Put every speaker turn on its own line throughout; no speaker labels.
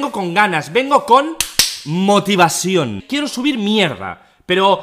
Vengo con ganas, vengo con motivación. Quiero subir mierda, pero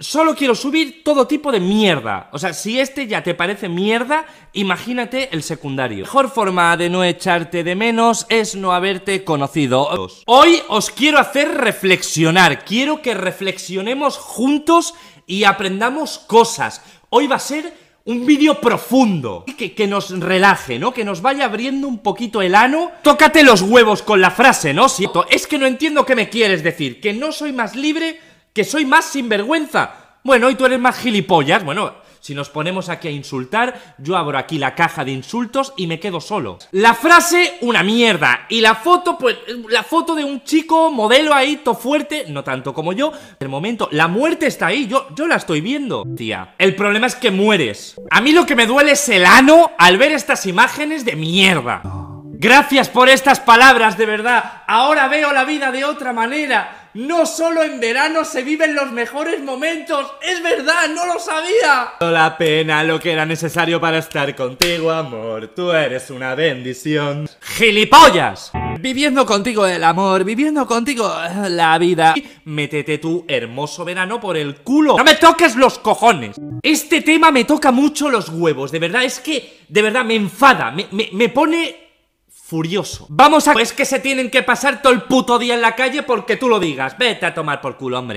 solo quiero subir todo tipo de mierda. O sea, si este ya te parece mierda, imagínate el secundario. Mejor forma de no echarte de menos es no haberte conocido. Hoy os quiero hacer reflexionar. Quiero que reflexionemos juntos y aprendamos cosas. Hoy va a ser un vídeo profundo, que, que, nos relaje, ¿no? Que nos vaya abriendo un poquito el ano. Tócate los huevos con la frase, ¿no? Si, es que no entiendo qué me quieres decir, que no soy más libre, que soy más sinvergüenza. Bueno, y tú eres más gilipollas, bueno, si nos ponemos aquí a insultar, yo abro aquí la caja de insultos y me quedo solo. La frase, una mierda. Y la foto, pues, la foto de un chico modelo ahí, to fuerte, no tanto como yo. El momento, la muerte está ahí, yo, yo la estoy viendo, tía. El problema es que mueres. A mí lo que me duele es el ano al ver estas imágenes de mierda. Gracias por estas palabras, de verdad.
Ahora veo la vida de otra manera. No solo en verano se viven los mejores momentos. Es verdad, no lo sabía.
La pena, lo que era necesario para estar contigo, amor. Tú eres una bendición. ¡Gilipollas! Viviendo contigo el amor, viviendo contigo eh, la vida. métete tu hermoso verano por el culo. No me toques los cojones. Este tema me toca mucho los huevos. De verdad, es que, de verdad, me enfada. me, me, me pone furioso. Vamos a... Pues que se tienen que pasar todo el puto día en la calle porque tú lo digas. Vete a tomar por culo, hombre.